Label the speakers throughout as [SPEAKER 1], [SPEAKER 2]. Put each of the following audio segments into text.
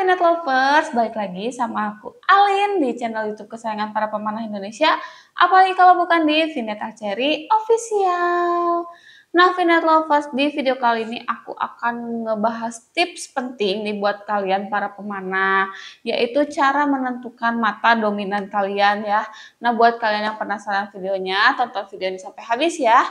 [SPEAKER 1] Finet Lovers, balik lagi sama aku Alin di channel YouTube kesayangan para pemanah Indonesia. Apalagi kalau bukan di Finet Archery Official. Nah, Finet Lovers, di video kali ini aku akan ngebahas tips penting nih buat kalian para pemanah, yaitu cara menentukan mata dominan kalian ya. Nah, buat kalian yang penasaran videonya, tonton video ini sampai habis ya.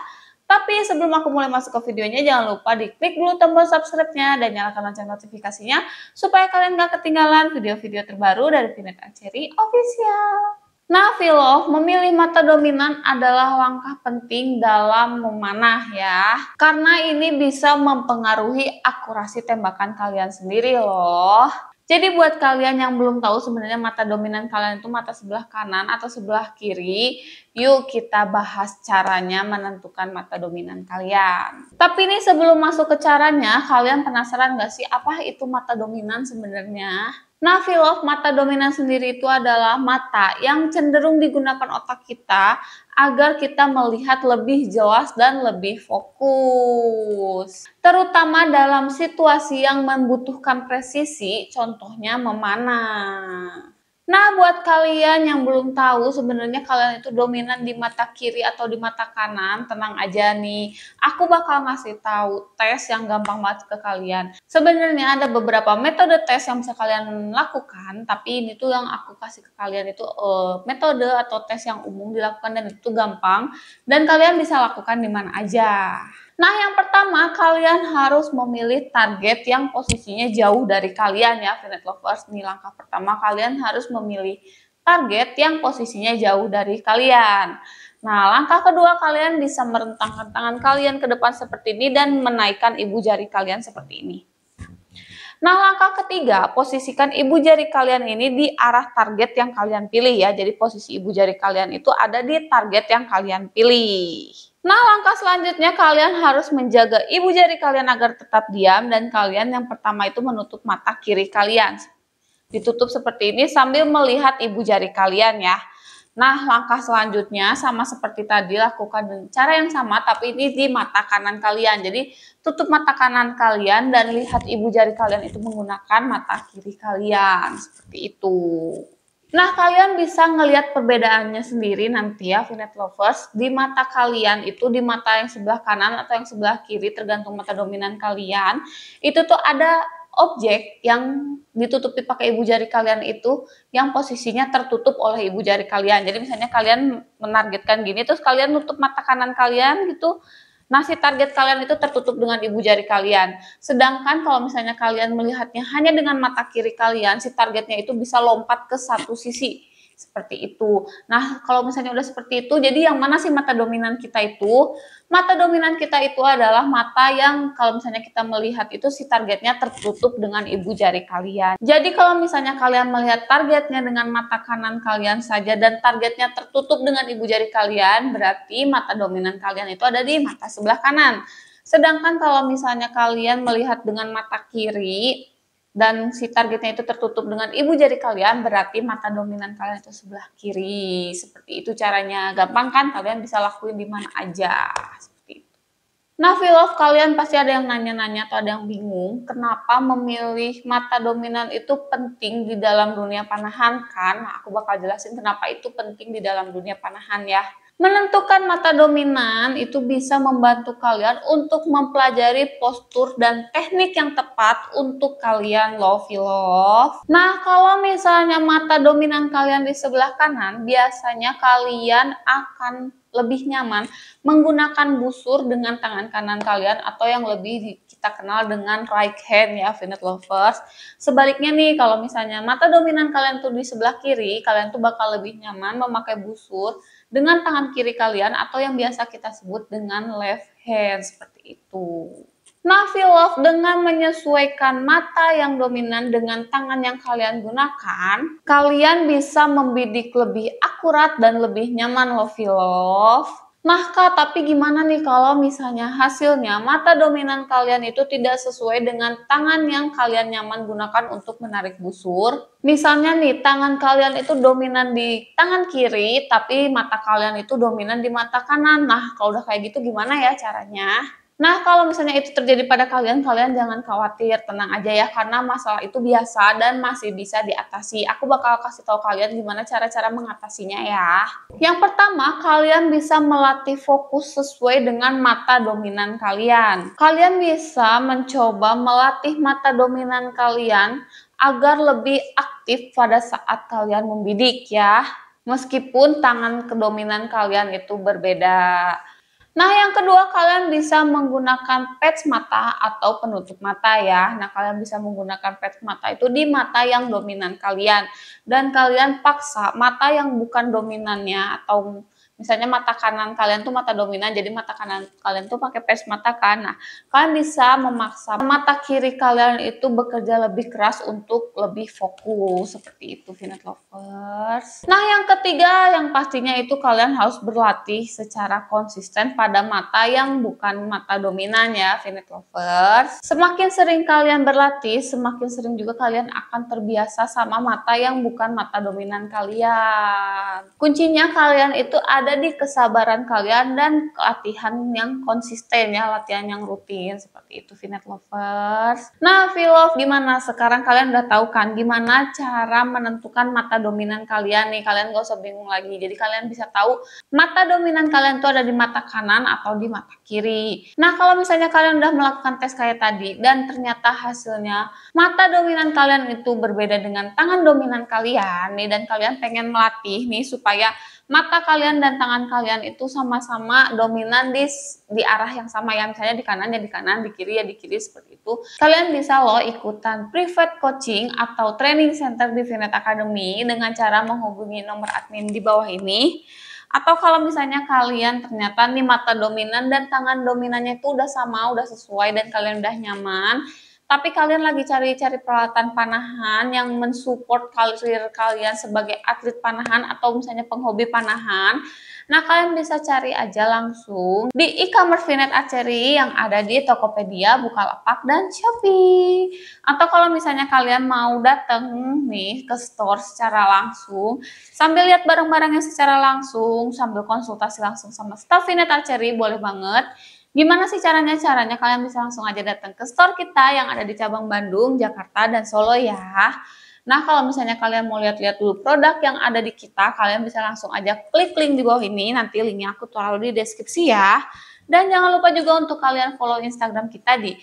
[SPEAKER 1] Tapi sebelum aku mulai masuk ke videonya, jangan lupa di klik dulu tombol subscribe-nya dan nyalakan lonceng notifikasinya supaya kalian gak ketinggalan video-video terbaru dari Finet Archery Official. Nah, Vilo, memilih mata dominan adalah langkah penting dalam memanah ya. Karena ini bisa mempengaruhi akurasi tembakan kalian sendiri loh. Jadi buat kalian yang belum tahu sebenarnya mata dominan kalian itu mata sebelah kanan atau sebelah kiri, yuk kita bahas caranya menentukan mata dominan kalian. Tapi ini sebelum masuk ke caranya, kalian penasaran gak sih apa itu mata dominan sebenarnya? Nah, feel of mata dominan sendiri itu adalah mata yang cenderung digunakan otak kita agar kita melihat lebih jelas dan lebih fokus. Terutama dalam situasi yang membutuhkan presisi, contohnya memanah. Nah, buat kalian yang belum tahu sebenarnya kalian itu dominan di mata kiri atau di mata kanan, tenang aja nih. Aku bakal ngasih tahu tes yang gampang banget ke kalian. Sebenarnya ada beberapa metode tes yang bisa kalian lakukan, tapi ini tuh yang aku kasih ke kalian itu uh, metode atau tes yang umum dilakukan dan itu gampang dan kalian bisa lakukan di mana aja. Nah, yang pertama kalian harus memilih target yang posisinya jauh dari kalian ya, Finet Lovers. Nih langkah pertama kalian harus memilih target yang posisinya jauh dari kalian. Nah, langkah kedua kalian bisa merentangkan tangan kalian ke depan seperti ini dan menaikkan ibu jari kalian seperti ini. Nah, langkah ketiga, posisikan ibu jari kalian ini di arah target yang kalian pilih ya. Jadi posisi ibu jari kalian itu ada di target yang kalian pilih. Nah, langkah selanjutnya kalian harus menjaga ibu jari kalian agar tetap diam dan kalian yang pertama itu menutup mata kiri kalian. Ditutup seperti ini sambil melihat ibu jari kalian ya. Nah, langkah selanjutnya sama seperti tadi lakukan dengan cara yang sama tapi ini di mata kanan kalian. Jadi, tutup mata kanan kalian dan lihat ibu jari kalian itu menggunakan mata kiri kalian. Seperti itu. Nah, kalian bisa ngelihat perbedaannya sendiri nanti ya, Finet Lovers. Di mata kalian itu, di mata yang sebelah kanan atau yang sebelah kiri, tergantung mata dominan kalian, itu tuh ada objek yang ditutupi pakai ibu jari kalian itu yang posisinya tertutup oleh ibu jari kalian. Jadi misalnya kalian menargetkan gini, terus kalian nutup mata kanan kalian gitu, nasi target kalian itu tertutup dengan ibu jari kalian. Sedangkan kalau misalnya kalian melihatnya hanya dengan mata kiri kalian, si targetnya itu bisa lompat ke satu sisi seperti itu. Nah, kalau misalnya udah seperti itu, jadi yang mana sih mata dominan kita itu? Mata dominan kita itu adalah mata yang kalau misalnya kita melihat itu si targetnya tertutup dengan ibu jari kalian. Jadi kalau misalnya kalian melihat targetnya dengan mata kanan kalian saja dan targetnya tertutup dengan ibu jari kalian, berarti mata dominan kalian itu ada di mata sebelah kanan. Sedangkan kalau misalnya kalian melihat dengan mata kiri, dan si targetnya itu tertutup dengan ibu jari kalian berarti mata dominan kalian itu sebelah kiri seperti itu caranya gampang kan kalian bisa lakuin di mana aja seperti itu nah of kalian pasti ada yang nanya-nanya atau ada yang bingung kenapa memilih mata dominan itu penting di dalam dunia panahan kan nah, aku bakal jelasin kenapa itu penting di dalam dunia panahan ya Menentukan mata dominan itu bisa membantu kalian untuk mempelajari postur dan teknik yang tepat untuk kalian you love. Nah, kalau misalnya mata dominan kalian di sebelah kanan, biasanya kalian akan lebih nyaman menggunakan busur dengan tangan kanan kalian atau yang lebih kita kenal dengan right hand ya finite lovers. Sebaliknya nih kalau misalnya mata dominan kalian tuh di sebelah kiri, kalian tuh bakal lebih nyaman memakai busur dengan tangan kiri kalian atau yang biasa kita sebut dengan left hand seperti itu. Nah, feel love dengan menyesuaikan mata yang dominan dengan tangan yang kalian gunakan, kalian bisa membidik lebih akurat dan lebih nyaman loh feel love. Nah kak, tapi gimana nih kalau misalnya hasilnya mata dominan kalian itu tidak sesuai dengan tangan yang kalian nyaman gunakan untuk menarik busur? Misalnya nih, tangan kalian itu dominan di tangan kiri, tapi mata kalian itu dominan di mata kanan. Nah, kalau udah kayak gitu gimana ya caranya? Nah, kalau misalnya itu terjadi pada kalian, kalian jangan khawatir, tenang aja ya, karena masalah itu biasa dan masih bisa diatasi. Aku bakal kasih tahu kalian gimana cara-cara mengatasinya ya. Yang pertama, kalian bisa melatih fokus sesuai dengan mata dominan kalian. Kalian bisa mencoba melatih mata dominan kalian agar lebih aktif pada saat kalian membidik ya. Meskipun tangan kedominan kalian itu berbeda. Nah, yang kedua kalian bisa menggunakan patch mata atau penutup mata ya. Nah, kalian bisa menggunakan patch mata itu di mata yang dominan kalian dan kalian paksa mata yang bukan dominannya atau misalnya mata kanan kalian tuh mata dominan, jadi mata kanan kalian tuh pakai pes mata kanan. Nah, kalian bisa memaksa mata kiri kalian itu bekerja lebih keras untuk lebih fokus, seperti itu finet Lovers. Nah, yang ketiga yang pastinya itu kalian harus berlatih secara konsisten pada mata yang bukan mata dominan ya finet Lovers. Semakin sering kalian berlatih, semakin sering juga kalian akan terbiasa sama mata yang bukan mata dominan kalian. Kuncinya kalian itu ada ada di kesabaran kalian dan latihan yang konsisten ya, latihan yang rutin seperti itu Vinet Lovers. Nah, V-Love gimana? Sekarang kalian udah tahu kan gimana cara menentukan mata dominan kalian nih. Kalian gak usah bingung lagi. Jadi kalian bisa tahu mata dominan kalian tuh ada di mata kanan atau di mata kiri. Nah, kalau misalnya kalian udah melakukan tes kayak tadi dan ternyata hasilnya mata dominan kalian itu berbeda dengan tangan dominan kalian nih dan kalian pengen melatih nih supaya mata kalian dan tangan kalian itu sama-sama dominan di di arah yang sama ya misalnya di kanan ya di kanan di kiri ya di kiri seperti itu kalian bisa loh ikutan private coaching atau training center di Vinet Academy dengan cara menghubungi nomor admin di bawah ini atau kalau misalnya kalian ternyata nih mata dominan dan tangan dominannya itu udah sama udah sesuai dan kalian udah nyaman tapi kalian lagi cari-cari peralatan panahan yang mensupport karir kalian sebagai atlet panahan atau misalnya penghobi panahan, nah kalian bisa cari aja langsung di e-commerce Vinet Archery yang ada di Tokopedia, Bukalapak, dan Shopee. Atau kalau misalnya kalian mau dateng nih ke store secara langsung, sambil lihat barang-barangnya secara langsung, sambil konsultasi langsung sama staff Vinet Archery, boleh banget. Gimana sih caranya? Caranya kalian bisa langsung aja datang ke store kita yang ada di cabang Bandung, Jakarta, dan Solo ya. Nah, kalau misalnya kalian mau lihat-lihat dulu produk yang ada di kita, kalian bisa langsung aja klik link di bawah ini. Nanti linknya aku taruh di deskripsi ya. Dan jangan lupa juga untuk kalian follow Instagram kita di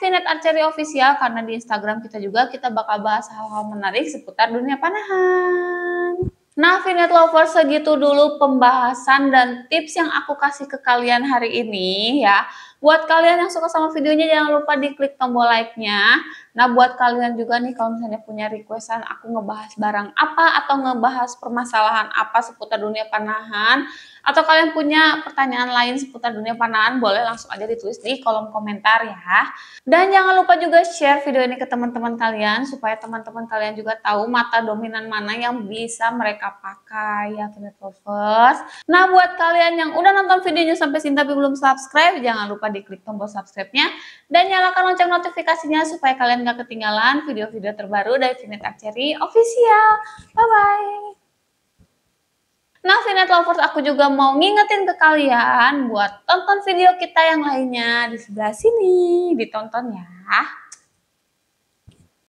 [SPEAKER 1] @finetarcheryofficial karena di Instagram kita juga kita bakal bahas hal-hal menarik seputar dunia panahan. Nah, Vinet Lover, segitu dulu pembahasan dan tips yang aku kasih ke kalian hari ini ya. Buat kalian yang suka sama videonya, jangan lupa diklik tombol like-nya. Nah, buat kalian juga nih, kalau misalnya punya requestan aku ngebahas barang apa atau ngebahas permasalahan apa seputar dunia panahan, atau kalian punya pertanyaan lain seputar dunia panahan, boleh langsung aja ditulis di kolom komentar ya. Dan jangan lupa juga share video ini ke teman-teman kalian, supaya teman-teman kalian juga tahu mata dominan mana yang bisa mereka pakai ya, Kinet Lovers. Nah, buat kalian yang udah nonton videonya sampai sini tapi belum subscribe, jangan lupa diklik tombol subscribe-nya, dan nyalakan lonceng notifikasinya supaya kalian gak ketinggalan video-video terbaru dari Kinet Archery Official. Bye-bye! Nah, Sinet Lovers, aku juga mau ngingetin ke kalian buat tonton video kita yang lainnya di sebelah sini. Ditonton ya.